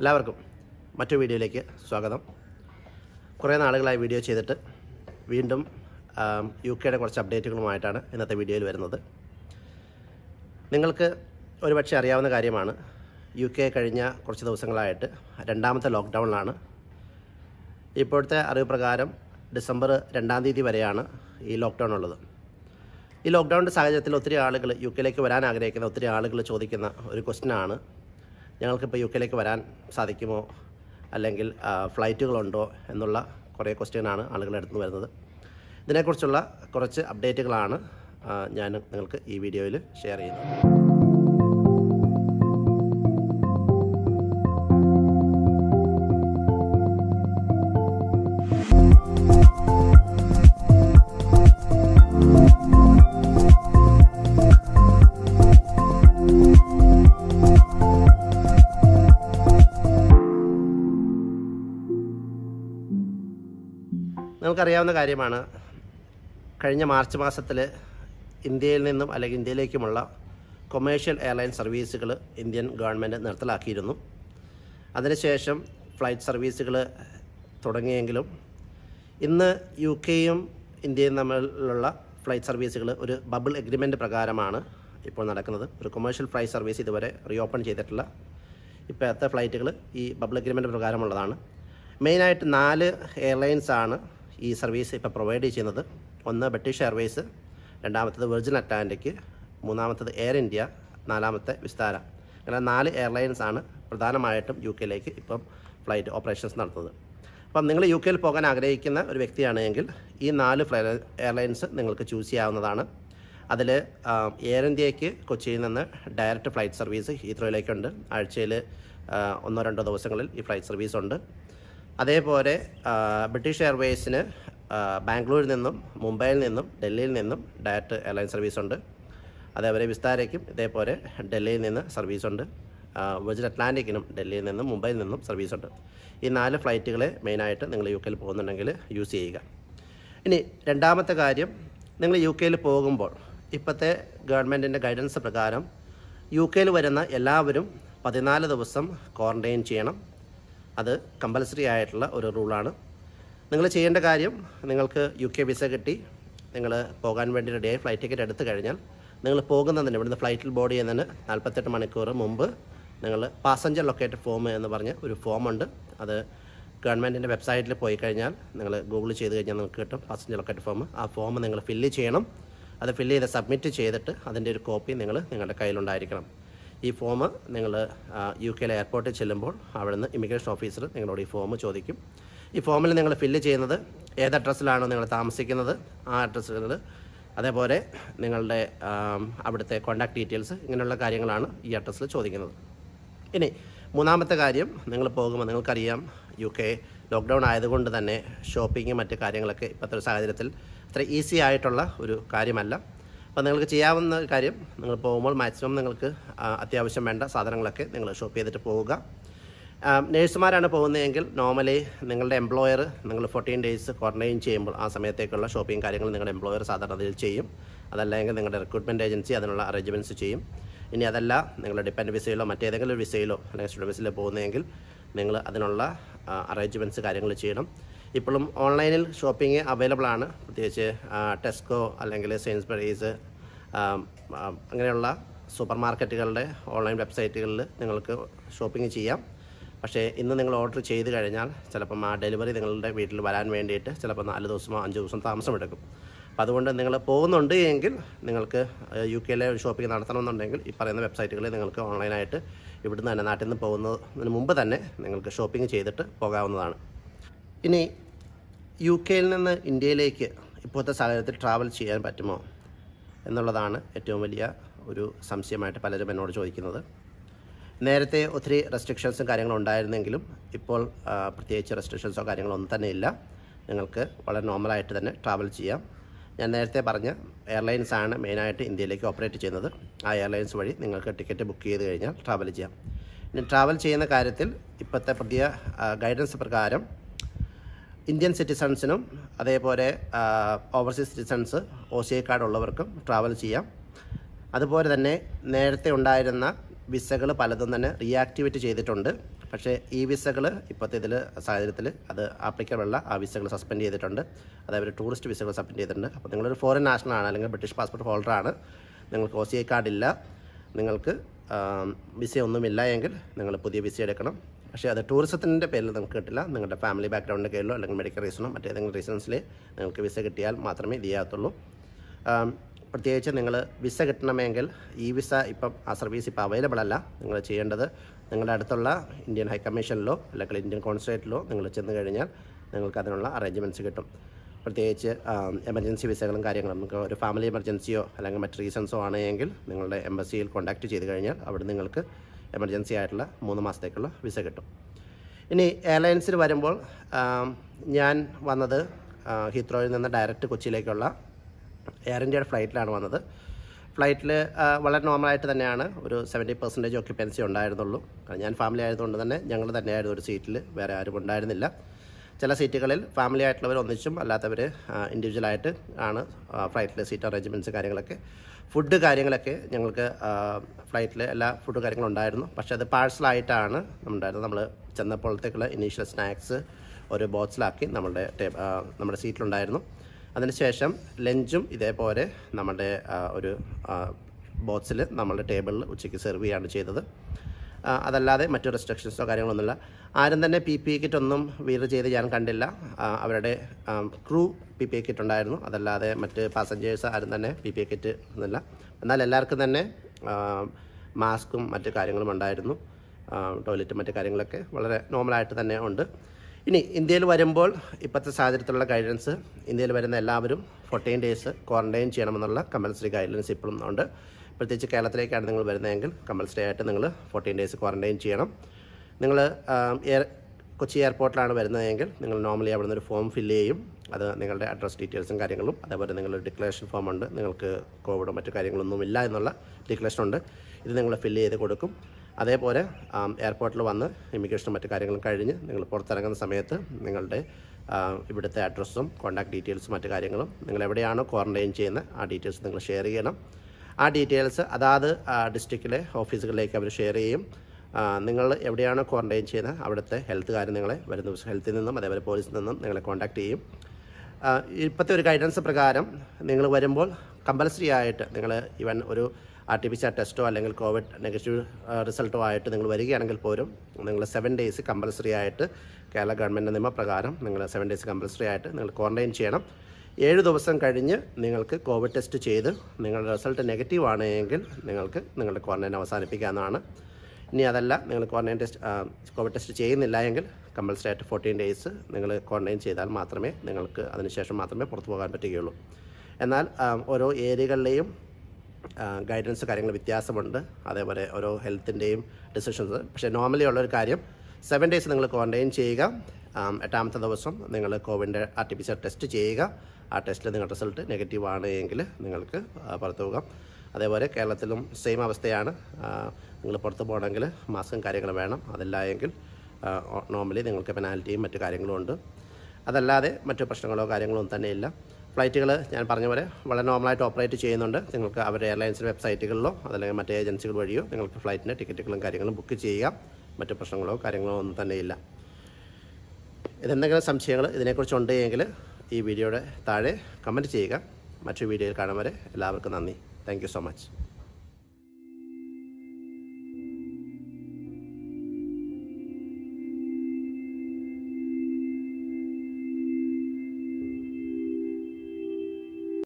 എല്ലാവർക്കും മറ്റു വീഡിയോയിലേക്ക് സ്വാഗതം കുറേ നാളുകളായി വീഡിയോ ചെയ്തിട്ട് വീണ്ടും യു കെയുടെ കുറച്ച് അപ്ഡേറ്റുകളുമായിട്ടാണ് ഇന്നത്തെ വീഡിയോയിൽ വരുന്നത് നിങ്ങൾക്ക് ഒരുപക്ഷെ അറിയാവുന്ന കാര്യമാണ് യു കെ കഴിഞ്ഞ കുറച്ച് ദിവസങ്ങളായിട്ട് രണ്ടാമത്തെ ലോക്ക്ഡൗണിലാണ് ഇപ്പോഴത്തെ അറിവ് പ്രകാരം ഡിസംബർ രണ്ടാം തീയതി വരെയാണ് ഈ ലോക്ക്ഡൗൺ ഉള്ളത് ഈ ലോക്ക്ഡൗണിൻ്റെ സാഹചര്യത്തിൽ ഒത്തിരി ആളുകൾ യു കെയിലേക്ക് വരാൻ ആഗ്രഹിക്കുന്ന ഒത്തിരി ആളുകൾ ചോദിക്കുന്ന ഒരു ക്വസ്റ്റിനാണ് ഞങ്ങൾക്കിപ്പോൾ യു കെയിലേക്ക് വരാൻ സാധിക്കുമോ അല്ലെങ്കിൽ ഫ്ലൈറ്റുകളുണ്ടോ എന്നുള്ള കുറേ ക്വസ്റ്റ്യനാണ് ആളുകളുടെ അടുത്ത് വരുന്നത് ഇതിനെക്കുറിച്ചുള്ള കുറച്ച് അപ്ഡേറ്റുകളാണ് ഞാൻ നിങ്ങൾക്ക് ഈ വീഡിയോയിൽ ഷെയർ ചെയ്യുന്നത് അറിയാവുന്ന കാര്യമാണ് കഴിഞ്ഞ മാർച്ച് മാസത്തിൽ ഇന്ത്യയിൽ നിന്നും അല്ലെങ്കിൽ ഇന്ത്യയിലേക്കുമുള്ള കൊമേഴ്ഷ്യൽ എയർലൈൻ സർവീസുകൾ ഇന്ത്യൻ ഗവൺമെൻറ് നിർത്തലാക്കിയിരുന്നു അതിനുശേഷം ഫ്ലൈറ്റ് സർവീസുകൾ തുടങ്ങിയെങ്കിലും ഇന്ന് യു കെയും ഇന്ത്യയും തമ്മിലുള്ള ഫ്ലൈറ്റ് സർവീസുകൾ ഒരു ബബിൾ എഗ്രിമെൻ്റ് പ്രകാരമാണ് ഇപ്പോൾ നടക്കുന്നത് ഒരു കൊമേഴ്ഷ്യൽ ഫ്ലൈറ്റ് സർവീസ് ഇതുവരെ റീഓപ്പൺ ചെയ്തിട്ടില്ല ഇപ്പോഴത്തെ ഫ്ലൈറ്റുകൾ ഈ ബബിൾ എഗ്രിമെൻ്റ് പ്രകാരമുള്ളതാണ് മെയിനായിട്ട് നാല് എയർലൈൻസാണ് ഈ സർവീസ് ഇപ്പോൾ പ്രൊവൈഡ് ചെയ്യുന്നത് ഒന്ന് ബ്രിട്ടീഷ് എയർവേസ് രണ്ടാമത്തത് വെർജിൻ അറ്റ്ലാന്റിക് മൂന്നാമത്തത് എയർ ഇന്ത്യ നാലാമത്തെ വിസ്താര അങ്ങനെ നാല് എയർലൈൻസ് ആണ് പ്രധാനമായിട്ടും യു കെയിലേക്ക് ഇപ്പം ഫ്ലൈറ്റ് ഓപ്പറേഷൻസ് നടത്തുന്നത് അപ്പം നിങ്ങൾ യു കെയിൽ പോകാൻ ആഗ്രഹിക്കുന്ന ഒരു വ്യക്തിയാണെങ്കിൽ ഈ നാല് ഫ്ലൈ എയർലൈൻസ് നിങ്ങൾക്ക് ചൂസ് ചെയ്യാവുന്നതാണ് അതിൽ എയർ ഇന്ത്യക്ക് കൊച്ചിയിൽ നിന്ന് ഡയറക്റ്റ് ഫ്ലൈറ്റ് സർവീസ് ഹീത്രോയിലേക്കുണ്ട് ആഴ്ചയിൽ ഒന്നോ രണ്ടോ ദിവസങ്ങളിൽ ഈ ഫ്ലൈറ്റ് സർവീസ് ഉണ്ട് അതേപോലെ ബ്രിട്ടീഷ് എയർവേസിന് ബാംഗ്ലൂരിൽ നിന്നും മുംബൈയിൽ നിന്നും ഡൽഹിയിൽ നിന്നും ഡയറക്റ്റ് എയർലൈൻ ഉണ്ട് അതേപോലെ വിസ്താരയ്ക്കും ഇതേപോലെ ഡൽഹിയിൽ നിന്ന് സർവീസ് ഉണ്ട് വെജിൻ അറ്റ്ലാന്റിക്കിനും ഡൽഹിയിൽ നിന്നും മുംബൈയിൽ നിന്നും സർവീസ് ഉണ്ട് ഈ നാല് ഫ്ലൈറ്റുകളെ മെയിനായിട്ട് നിങ്ങൾ യു കെയിൽ പോകുന്നുണ്ടെങ്കിൽ യൂസ് ചെയ്യുക ഇനി രണ്ടാമത്തെ കാര്യം നിങ്ങൾ യു കെയിൽ പോകുമ്പോൾ ഇപ്പോഴത്തെ ഗവൺമെൻറ്റിൻ്റെ ഗൈഡൻസ് പ്രകാരം യു കെയിൽ വരുന്ന എല്ലാവരും പതിനാല് ദിവസം ക്വാറൻറ്റൈൻ ചെയ്യണം അത് കമ്പൽസറി ആയിട്ടുള്ള ഒരു റൂളാണ് നിങ്ങൾ ചെയ്യേണ്ട കാര്യം നിങ്ങൾക്ക് യു കെ വിസ കിട്ടി നിങ്ങൾ പോകാൻ വേണ്ടി റെഡിയായി ഫ്ലൈറ്റ് ടിക്കറ്റ് എടുത്തു കഴിഞ്ഞാൽ നിങ്ങൾ പോകുന്നതിന് ഇവിടുന്ന് ഫ്ലൈറ്റിൽ ബോർഡ് ചെയ്യുന്നതിന് നാൽപ്പത്തെട്ട് മണിക്കൂർ മുമ്പ് നിങ്ങൾ പാസഞ്ചർ ലൊക്കേറ്റഡ് ഫോം എന്ന് പറഞ്ഞ ഒരു ഫോമുണ്ട് അത് ഗവൺമെൻറ്റിൻ്റെ വെബ്സൈറ്റിൽ പോയി കഴിഞ്ഞാൽ നിങ്ങൾ ഗൂഗിൾ ചെയ്ത് കഴിഞ്ഞാൽ നിങ്ങൾക്ക് കിട്ടും പാസഞ്ചർ ലൊക്കേറ്റഡ് ഫോം ആ ഫോം നിങ്ങൾ ഫില്ല് ചെയ്യണം അത് ഫില്ല് ചെയ്ത് സബ്മിറ്റ് ചെയ്തിട്ട് അതിൻ്റെ ഒരു കോപ്പി നിങ്ങൾ നിങ്ങളുടെ കയ്യിലുണ്ടായിരിക്കണം ഈ ഫോം നിങ്ങൾ യു കെയിലെ എയർപോർട്ടിൽ ചെല്ലുമ്പോൾ നിന്ന് ഇമിഗ്രേഷൻ ഓഫീസർ നിങ്ങളോട് ഈ ഫോം ചോദിക്കും ഈ ഫോമിൽ നിങ്ങൾ ഫില്ല് ചെയ്യുന്നത് ഏത് അഡ്രസ്സിലാണോ നിങ്ങൾ താമസിക്കുന്നത് ആ അഡ്രസ്സുകൾ അതേപോലെ നിങ്ങളുടെ അവിടുത്തെ കോണ്ടാക്ട് ഡീറ്റെയിൽസ് ഇങ്ങനെയുള്ള കാര്യങ്ങളാണ് ഈ അഡ്രസ്സിൽ ചോദിക്കുന്നത് ഇനി മൂന്നാമത്തെ കാര്യം നിങ്ങൾ പോകുമ്പോൾ നിങ്ങൾക്കറിയാം യു കെ ലോക്ക്ഡൗൺ ആയതുകൊണ്ട് തന്നെ ഷോപ്പിങ്ങും മറ്റ് കാര്യങ്ങളൊക്കെ ഇപ്പോഴത്തെ ഒരു സാഹചര്യത്തിൽ അത്ര ഈസി ആയിട്ടുള്ള ഒരു കാര്യമല്ല അപ്പോൾ നിങ്ങൾക്ക് ചെയ്യാവുന്ന കാര്യം നിങ്ങൾ പോകുമ്പോൾ മാക്സിമം നിങ്ങൾക്ക് അത്യാവശ്യം വേണ്ട സാധനങ്ങളൊക്കെ നിങ്ങൾ ഷോപ്പ് ചെയ്തിട്ട് പോവുക നേഴ്സുമാരാണ് പോകുന്നതെങ്കിൽ നോർമലി നിങ്ങളുടെ എംപ്ലോയർ നിങ്ങൾ ഫോർട്ടീൻ ഡേയ്സ് ക്വാറൻറ്റൈൻ ചെയ്യുമ്പോൾ ആ സമയത്തേക്കുള്ള ഷോപ്പിംഗ് കാര്യങ്ങൾ നിങ്ങളുടെ എംപ്ലോയർ സാധാരണ അതിൽ ചെയ്യും അതല്ലെങ്കിൽ നിങ്ങളുടെ റിക്രൂട്ട്മെൻറ്റ് ഏജൻസി അതിനുള്ള അറേഞ്ച്മെൻറ്റ്സ് ചെയ്യും ഇനി അതല്ല നിങ്ങളുടെ ഡിപ്പെൻഡ് വിസയിലോ മറ്റേതെങ്കിലും ഒരു വിസയിലോ അല്ലെങ്കിൽ സ്റ്റുഡൻറ്റ് വിസയിലോ പോകുന്നതെങ്കിൽ നിങ്ങൾ അതിനുള്ള അറേഞ്ച്മെൻറ്റ്സ് കാര്യങ്ങൾ ചെയ്യണം ഇപ്പോഴും ഓൺലൈനിൽ ഷോപ്പിംഗ് അവൈലബിൾ ആണ് പ്രത്യേകിച്ച് ടെസ്കോ അല്ലെങ്കിൽ സെയിൻസ്ബറീസ് അങ്ങനെയുള്ള സൂപ്പർ മാർക്കറ്റുകളുടെ ഓൺലൈൻ വെബ്സൈറ്റുകളിൽ നിങ്ങൾക്ക് ഷോപ്പിംഗ് ചെയ്യാം പക്ഷേ ഇന്ന് നിങ്ങൾ ഓർഡർ ചെയ്ത് കഴിഞ്ഞാൽ ചിലപ്പം ആ ഡെലിവറി നിങ്ങളുടെ വീട്ടിൽ വരാൻ വേണ്ടിയിട്ട് ചിലപ്പോൾ നാല് ദിവസമോ അഞ്ച് ദിവസം താമസമെടുക്കും അപ്പോൾ അതുകൊണ്ട് നിങ്ങൾ പോകുന്നുണ്ട് എങ്കിൽ നിങ്ങൾക്ക് യു കെയിലെ ഒരു ഷോപ്പിംഗ് നടത്തണമെന്നുണ്ടെങ്കിൽ ഈ പറയുന്ന വെബ്സൈറ്റുകളിൽ നിങ്ങൾക്ക് ഓൺലൈനായിട്ട് ഇവിടുന്ന് തന്നെ നാട്ടിൽ നിന്ന് പോകുന്നതിന് മുമ്പ് തന്നെ നിങ്ങൾക്ക് ഷോപ്പിംഗ് ചെയ്തിട്ട് പോകാവുന്നതാണ് ഇനി യു കെയിൽ നിന്ന് ഇന്ത്യയിലേക്ക് ഇപ്പോഴത്തെ സാഹചര്യത്തിൽ ട്രാവൽ ചെയ്യാൻ പറ്റുമോ എന്നുള്ളതാണ് ഏറ്റവും വലിയ ഒരു സംശയമായിട്ട് പലരും എന്നോട് ചോദിക്കുന്നത് നേരത്തെ ഒത്തിരി റെസ്ട്രിക്ഷൻസും കാര്യങ്ങളും ഉണ്ടായിരുന്നെങ്കിലും ഇപ്പോൾ പ്രത്യേകിച്ച് റെസ്ട്രിക്ഷൻസോ കാര്യങ്ങളോ ഒന്നും തന്നെ ഇല്ല നിങ്ങൾക്ക് വളരെ നോർമലായിട്ട് തന്നെ ട്രാവൽ ചെയ്യാം ഞാൻ നേരത്തെ പറഞ്ഞ എയർലൈൻസ് ആണ് മെയിനായിട്ട് ഇന്ത്യയിലേക്ക് ഓപ്പറേറ്റ് ചെയ്യുന്നത് ആ എയർലൈൻസ് വഴി നിങ്ങൾക്ക് ടിക്കറ്റ് ബുക്ക് ചെയ്ത് കഴിഞ്ഞാൽ ട്രാവൽ ചെയ്യാം ഇനി ട്രാവൽ ചെയ്യുന്ന കാര്യത്തിൽ ഇപ്പോഴത്തെ പുതിയ ഗൈഡൻസ് പ്രകാരം ഇന്ത്യൻ സിറ്റിസൺസിനും അതേപോലെ overseas citizens O C I card ഉള്ളവർക്കും ട്രാവൽ ചെയ്യാം അതുപോലെ തന്നെ നേരത്തെ ഉണ്ടായിരുന്ന വിസകൾ പലതും തന്നെ റീആക്ടിവേറ്റ് ചെയ്തിട്ടുണ്ട് പക്ഷേ ഈ വിസകൾ ഇപ്പോഴത്തെ ഇതിൽ സാഹചര്യത്തിൽ അത് ആപ്ലിക്കബിൾ ആ വിസകൾ സസ്പെൻഡ് ചെയ്തിട്ടുണ്ട് അതേപോലെ ടൂറിസ്റ്റ് വിസകൾ സസ്പെൻഡ് ചെയ്തിട്ടുണ്ട് അപ്പോൾ നിങ്ങളൊരു ഫോറിൻ നാഷണൽ ആണ് അല്ലെങ്കിൽ ബ്രിട്ടീഷ് പാസ്പോർട്ട് ഹോൾഡർ ആണ് നിങ്ങൾക്ക് ഒ സി ഐ നിങ്ങൾക്ക് വിസയൊന്നുമില്ല എങ്കിൽ നിങ്ങൾ പുതിയ വിസ എടുക്കണം പക്ഷേ അത് ടൂറിസത്തിൻ്റെ പേരിൽ നമുക്ക് കിട്ടില്ല നിങ്ങളുടെ ഫാമിലി ബാക്ക്ഗ്രൗണ്ടിൻ്റെ കയ്യിലോ അല്ലെങ്കിൽ മെഡിക്കൽ റീസണോ മറ്റേതെങ്കിലും റീസൺസിൽ നിങ്ങൾക്ക് വിസ കിട്ടിയാൽ മാത്രമേ ഇത് ചെയ്യാത്തുള്ളൂ പ്രത്യേകിച്ച് നിങ്ങൾ വിസ കിട്ടണമെങ്കിൽ ഈ വിസ ഇപ്പം ആ സർവീസ് ഇപ്പോൾ അവൈലബിൾ അല്ല നിങ്ങൾ ചെയ്യേണ്ടത് നിങ്ങളുടെ അടുത്തുള്ള ഇന്ത്യൻ ഹൈക്കമ്മീഷനിലോ അല്ലെങ്കിൽ ഇന്ത്യൻ കോൺസുലേറ്റിലോ നിങ്ങൾ ചെന്ന് കഴിഞ്ഞാൽ നിങ്ങൾക്ക് അതിനുള്ള അറേഞ്ച്മെൻറ്റ്സ് കിട്ടും പ്രത്യേകിച്ച് എമർജൻസി വിസകളും കാര്യങ്ങളും നമുക്ക് ഒരു ഫാമിലി എമർജൻസിയോ അല്ലെങ്കിൽ മറ്റ് റീസൺസോ ആണെങ്കിൽ നിങ്ങളുടെ എംബസിയിൽ കോൺടാക്റ്റ് ചെയ്ത് കഴിഞ്ഞാൽ അവിടെ നിങ്ങൾക്ക് എമർജൻസി ആയിട്ടുള്ള മൂന്ന് മാസത്തേക്കുള്ള വിസ കിട്ടും ഇനി എയർലൈൻസിൽ വരുമ്പോൾ ഞാൻ വന്നത് ഹീത്രോയിൽ നിന്ന് ഡയറക്റ്റ് കൊച്ചിയിലേക്കുള്ള എയർ ഇന്ത്യയുടെ ഫ്ലൈറ്റിലാണ് വന്നത് ഫ്ലൈറ്റിൽ വളരെ നോർമലായിട്ട് തന്നെയാണ് ഒരു സെവൻറ്റി പെർസെൻറ്റേജ് ഓക്യുപ്പൻസി ഉണ്ടായിരുന്നുള്ളൂ ഞാൻ ഫാമിലി ആയതുകൊണ്ട് തന്നെ ഞങ്ങൾ തന്നെയായിരുന്നു ഒരു സീറ്റിൽ വേറെ ആരും ഉണ്ടായിരുന്നില്ല ചില സീറ്റുകളിൽ ഫാമിലി ആയിട്ടുള്ളവർ ഒന്നിച്ചും അല്ലാത്തവർ ഇൻഡിവിജ്വലായിട്ട് ആണ് ഫ്ലൈറ്റിലെ സീറ്റ് അറേഞ്ച്മെൻറ്റ്സ് കാര്യങ്ങളൊക്കെ ഫുഡ് കാര്യങ്ങളൊക്കെ ഞങ്ങൾക്ക് ഫ്ലൈറ്റിൽ എല്ലാ ഫുഡ് കാര്യങ്ങളും ഉണ്ടായിരുന്നു പക്ഷേ അത് പാഴ്സലായിട്ടാണ് ഉണ്ടായിരുന്നത് നമ്മൾ ചെന്നപ്പോഴത്തേക്കുള്ള ഇനീഷ്യൽ സ്നാക്സ് ഒരു ബോക്സിലാക്കി നമ്മളുടെ നമ്മുടെ സീറ്റിലുണ്ടായിരുന്നു അതിനുശേഷം ലഞ്ചും ഇതേപോലെ നമ്മുടെ ഒരു ബോക്സിൽ നമ്മളുടെ ടേബിളിൽ ഉച്ചയ്ക്ക് സെർവ് ചെയ്യാണ് ചെയ്തത് അതല്ലാതെ മറ്റു റെസ്ട്രിക്ഷൻസോ കാര്യങ്ങളൊന്നുമില്ല ആരും തന്നെ പി പി കിറ്റൊന്നും e വീർ ചെയ്ത് ഞാൻ കണ്ടില്ല അവരുടെ ക്രൂ പി പി കിറ്റ് ഉണ്ടായിരുന്നു അതല്ലാതെ മറ്റ് പാസഞ്ചേഴ്സ് ആരും തന്നെ പി പി കിറ്റ് ഒന്നുമില്ല എന്നാൽ എല്ലാവർക്കും തന്നെ മാസ്കും മറ്റു കാര്യങ്ങളും ഉണ്ടായിരുന്നു ടോയ്ലറ്റും മറ്റു കാര്യങ്ങളൊക്കെ വളരെ നോർമലായിട്ട് തന്നെ ഉണ്ട് ഇനി ഇന്ത്യയിൽ വരുമ്പോൾ ഇപ്പോഴത്തെ സാഹചര്യത്തിലുള്ള ഗൈഡൻസ് ഇന്ത്യയിൽ വരുന്ന എല്ലാവരും ഫോർട്ടീൻ ഡേയ്സ് ക്വാറൻറ്റൈൻ ചെയ്യണമെന്നുള്ള കമ്പൽസറി ഗൈഡൻസ് ഇപ്പോഴും ഉണ്ട് പ്രത്യേകിച്ച് കേരളത്തിലേക്കാണ് നിങ്ങൾ വരുന്നതെങ്കിൽ കമ്പൽസറി ആയിട്ട് നിങ്ങൾ ഫോർട്ടീൻ ഡേയ്സ് ക്വാറൻറ്റൈൻ ചെയ്യണം നിങ്ങൾ എയർ കൊച്ചി എയർപോർട്ടിലാണ് വരുന്നതെങ്കിൽ നിങ്ങൾ നോർമലി അവിടെ ഒരു ഫോം ഫില്ല് ചെയ്യും അത് നിങ്ങളുടെ അഡ്രസ് ഡീറ്റെയിൽസും കാര്യങ്ങളും അതേപോലെ നിങ്ങളൊരു ഡിക്ലറേഷൻ ഫോം ഉണ്ട് നിങ്ങൾക്ക് കോവിഡോ മറ്റു കാര്യങ്ങളൊന്നും ഇല്ല എന്നുള്ള ഡിക്ലറേഷൻ ഉണ്ട് ഇത് നിങ്ങൾ ഫില്ല് ചെയ്ത് കൊടുക്കും അതേപോലെ എയർപോർട്ടിൽ വന്ന് ഇമിഗ്രേഷനും മറ്റു കാര്യങ്ങളും കഴിഞ്ഞ് നിങ്ങൾ പുറത്തിറങ്ങുന്ന സമയത്ത് നിങ്ങളുടെ ഇവിടുത്തെ അഡ്രസ്സും കോൺടാക്ട് ഡീറ്റെയിൽസും മറ്റു കാര്യങ്ങളും നിങ്ങൾ എവിടെയാണോ ക്വാറൻറ്റൈൻ ചെയ്യുന്നത് ആ ഡീറ്റെയിൽസ് നിങ്ങൾ ഷെയർ ചെയ്യണം ആ ഡീറ്റെയിൽസ് അതാത് ഡിസ്ട്രിക്റ്റിലെ ഓഫീസുകളിലേക്ക് അവർ ഷെയർ ചെയ്യും നിങ്ങൾ എവിടെയാണ് ക്വാറൻറ്റൈൻ ചെയ്യുന്നത് അവിടുത്തെ ഹെൽത്തുകാർ നിങ്ങളെ വരുന്ന ദിവസം ഹെൽത്തിൽ നിന്നും അതേപോലെ പോലീസിൽ നിന്നും നിങ്ങളെ കോൺടാക്റ്റ് ചെയ്യും ഇപ്പോഴത്തെ ഒരു ഗൈഡൻസ് പ്രകാരം നിങ്ങൾ വരുമ്പോൾ കമ്പൽസറി ആയിട്ട് നിങ്ങൾ ഇവൻ ഒരു R T P C R ടെസ്റ്റോ അല്ലെങ്കിൽ കോവിഡ് നെഗറ്റീവ് റിസൾട്ടോ ആയിട്ട് നിങ്ങൾ വരികയാണെങ്കിൽ പോലും നിങ്ങൾ സെവൻ ഡേയ്സ് കമ്പൽസറി ആയിട്ട് കേരള ഗവൺമെൻറ് നിയമപ്രകാരം നിങ്ങൾ സെവൻ ഡേയ്സ് കമ്പൽസറി ആയിട്ട് നിങ്ങൾ ക്വാറൻറ്റൈൻ ചെയ്യണം ഏഴ് ദിവസം കഴിഞ്ഞ് നിങ്ങൾക്ക് കോവിഡ് ടെസ്റ്റ് ചെയ്ത് നിങ്ങളുടെ റിസൾട്ട് നെഗറ്റീവ് ആണെങ്കിൽ നിങ്ങൾക്ക് നിങ്ങളുടെ ക്വാറൻറ്റൈൻ അവസാനിപ്പിക്കാവുന്നതാണ് ഇനി അതല്ല നിങ്ങൾ ക്വാറൻറ്റൈൻ ടെസ്റ്റ് കോവിഡ് ടെസ്റ്റ് ചെയ്യുന്നില്ല എങ്കിൽ കമ്പൽസറി ആയിട്ട് ഫോർട്ടീൻ ഡേയ്സ് നിങ്ങൾ ക്വാറൻറ്റൈൻ ചെയ്താൽ മാത്രമേ നിങ്ങൾക്ക് അതിനുശേഷം മാത്രമേ പുറത്തു പോകാൻ പറ്റുകയുള്ളൂ എന്നാൽ ഓരോ ഏരിയകളിലെയും ഗൈഡൻസ് കാര്യങ്ങൾ വ്യത്യാസമുണ്ട് അതേപോലെ ഓരോ ഹെൽത്തിൻ്റെയും ഡിസിഷൻസ് പക്ഷേ നോർമലി ഉള്ളൊരു കാര്യം സെവൻ ഡേയ്സ് നിങ്ങൾ ക്വാറൻറ്റൈൻ ചെയ്യുക എട്ടാമത്തെ ദിവസം നിങ്ങൾ കോവിൻ്റെ R T P C test ചെയ്യുക ആ ടെസ്റ്റിൽ നിങ്ങളുടെ റിസൾട്ട് നെഗറ്റീവ് ആണ് എങ്കിൽ നിങ്ങൾക്ക് പുറത്തു പോകാം അതേപോലെ കേരളത്തിലും സെയിം അവസ്ഥയാണ് നിങ്ങൾ പുറത്ത് പോകണമെങ്കിൽ മാസ്കും കാര്യങ്ങളും വേണം അതല്ല എങ്കിൽ നോർമലി നിങ്ങൾക്ക് പെനാൽറ്റിയും മറ്റു കാര്യങ്ങളും ഉണ്ട് അതല്ലാതെ മറ്റു പ്രശ്നങ്ങളോ കാര്യങ്ങളോ ഒന്നും തന്നെയില്ല ഫ്ലൈറ്റുകൾ ഞാൻ പറഞ്ഞ പോലെ വളരെ നോർമലായിട്ട് ഓപ്പറേറ്റ് ചെയ്യുന്നുണ്ട് നിങ്ങൾക്ക് അവരുടെ എയർലൈൻസിൻ്റെ വെബ്സൈറ്റുകളിലോ അതല്ലെങ്കിൽ മറ്റ് ഏജൻസികൾ വഴിയോ നിങ്ങൾക്ക് ഫ്ലൈറ്റിൻ്റെ ടിക്കറ്റുകളും കാര്യങ്ങളും ബുക്ക് ചെയ്യുക മറ്റു പ്രശ്നങ്ങളോ കാര്യങ്ങളോ ഒന്നും തന്നെയില്ല ഇതെന്തെങ്കിലും സംശയങ്ങൾ ഇതിനെക്കുറിച്ച് ഉണ്ടെങ്കിൽ ഈ വീഡിയോയുടെ താഴെ കമൻറ്റ് ചെയ്യുക മറ്റു വീഡിയോയിൽ കാണാൻ വരെ എല്ലാവർക്കും നന്ദി താങ്ക് സോ മച്ച്